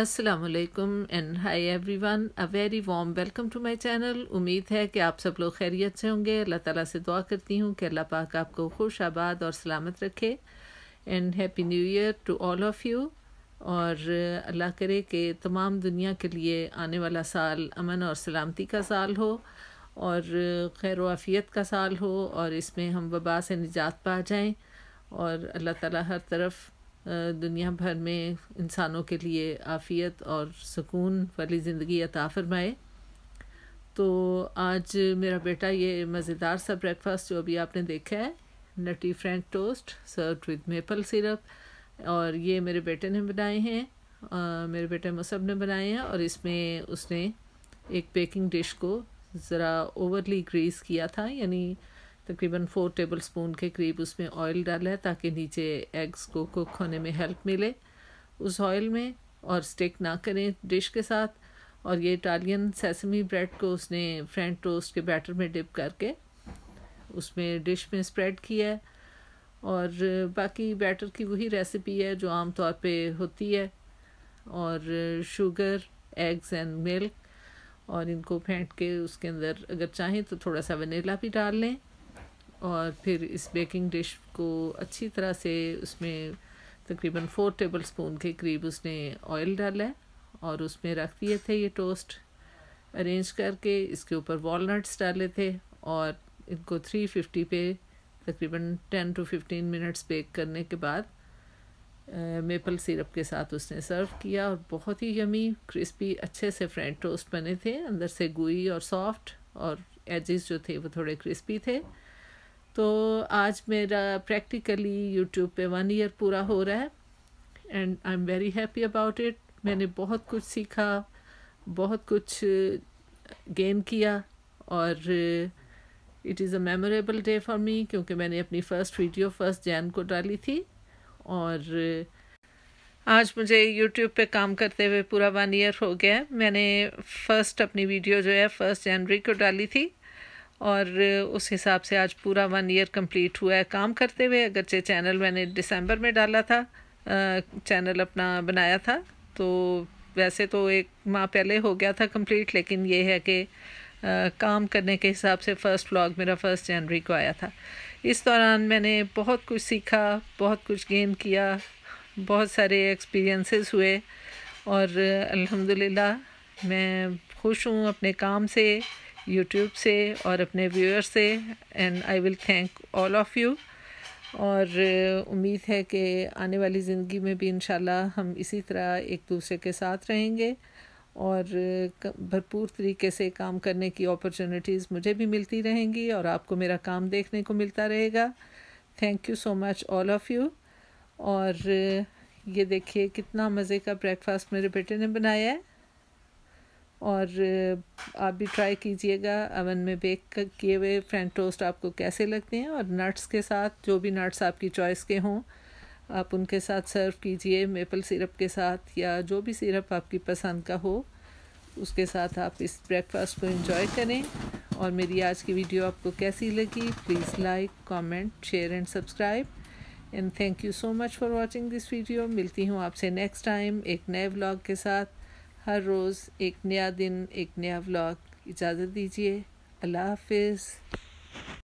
असलकम and hi everyone a very warm welcome to my channel उम्मीद है कि आप सब लोग खैरियत से होंगे अल्लाह ताला से दुआ करती हूँ कि अल्लाह पाक आपको खुश आबाद और सलामत रखे and happy new year to all of you और अल्लाह करे कि तमाम दुनिया के लिए आने वाला साल अमन और सलामती का साल हो और खैर वाफ़ियत का साल हो और इसमें हम वबा से निजात पा जाएँ और अल्लाह ताला हर तरफ़ दुनिया भर में इंसानों के लिए आफ़ियत और सुकून वाली ज़िंदगी अता फरमाए तो आज मेरा बेटा ये मज़ेदार सा ब्रेकफास्ट जो अभी आपने देखा है nutty French toast serve with maple syrup और ये मेरे बेटे ने बनाए हैं मेरे बेटे मसब ने बनाए हैं और इसमें उसने एक बेकिंग डिश को ज़रा ओवरली ग्रीस किया था यानी तकरीबन फोर टेबल स्पून के करीब उसमें ऑयल डाला है ताकि नीचे एग्स को कुक होने में हेल्प मिले उस ऑयल में और स्टिक ना करें डिश के साथ और ये इटालियन सेसमी ब्रेड को उसने फ्रेंड टोस्ट के बैटर में डिप करके उसमें डिश में स्प्रेड किया है और बाकी बैटर की वही रेसिपी है जो आम तौर पे होती है और शुगर एग्स एंड मिल्क और इनको फेंट के उसके अंदर अगर चाहें तो थोड़ा सा वनीला भी डाल लें और फिर इस बेकिंग डिश को अच्छी तरह से उसमें तकरीबन फोर टेबल स्पून के करीब उसने ऑयल डाला है और उसमें रख दिए थे ये टोस्ट अरेंज करके इसके ऊपर वॉलनट्स डाले थे और इनको थ्री फिफ्टी पे तकरीबन ten to fifteen minutes bake करने के बाद मेपल सिरप के साथ उसने सर्व किया और बहुत ही यमी क्रिस्पी अच्छे से फ्रेंड टोस्ट बने थे अंदर से गुई और सॉफ्ट और एजेस जो थे वो थोड़े क्रिस्पी थे तो आज मेरा प्रैक्टिकली यूट्यूब पे वन ईयर पूरा हो रहा है and I am very happy about it मैंने बहुत कुछ सीखा बहुत कुछ गेन uh, किया और it is a memorable day for me क्योंकि मैंने अपनी फ़र्स्ट वीडियो फर्स्ट जैन को डाली थी और uh, आज मुझे यूट्यूब पे काम करते हुए पूरा वन ईयर हो गया है मैंने फ़र्स्ट अपनी वीडियो जो है फ़र्स्ट जनवरी को डाली थी और उस हिसाब से आज पूरा वन ईयर कंप्लीट हुआ है काम करते हुए अगरचे चैनल मैंने दिसंबर में डाला था चैनल अपना बनाया था तो वैसे तो एक माह पहले हो गया था कंप्लीट लेकिन ये है कि काम करने के हिसाब से फ़र्स्ट व्लॉग मेरा फ़र्स्ट जनवरी को आया था इस दौरान मैंने बहुत कुछ सीखा बहुत कुछ गेन किया बहुत सारे एक्सपीरियंसेस हुए और अल्हम्दुलिल्लाह मैं खुश हूँ अपने काम से यूट्यूब से और अपने व्यूअर से and I will thank all of you और uh, उम्मीद है कि आने वाली ज़िंदगी में भी इन हम इसी तरह एक दूसरे के साथ रहेंगे और uh, भरपूर तरीके से काम करने की अपॉर्चुनिटीज़ मुझे भी मिलती रहेंगी और आपको मेरा काम देखने को मिलता रहेगा thank you so much all of you और uh, ये देखिए कितना मज़े का ब्रेकफास्ट मेरे बेटे ने बनाया है और आप भी ट्राई कीजिएगा अवन में बेक किए हुए फ्रेंच टोस्ट आपको कैसे लगते हैं और नट्स के साथ जो भी नट्स आपकी चॉइस के हों आप उनके साथ सर्व कीजिए मेपल सिरप के साथ या जो भी सिरप आपकी पसंद का हो उसके साथ आप इस ब्रेकफास्ट को इंजॉय करें और मेरी आज की वीडियो आपको कैसी लगी please like comment share and subscribe and thank you so much for watching this video मिलती हूँ आपसे नेक्स्ट टाइम एक नए व्लॉग के साथ हर रोज़ एक नया दिन एक नया व्लॉग इजाज़त दीजिए अल्लाह हाफिज़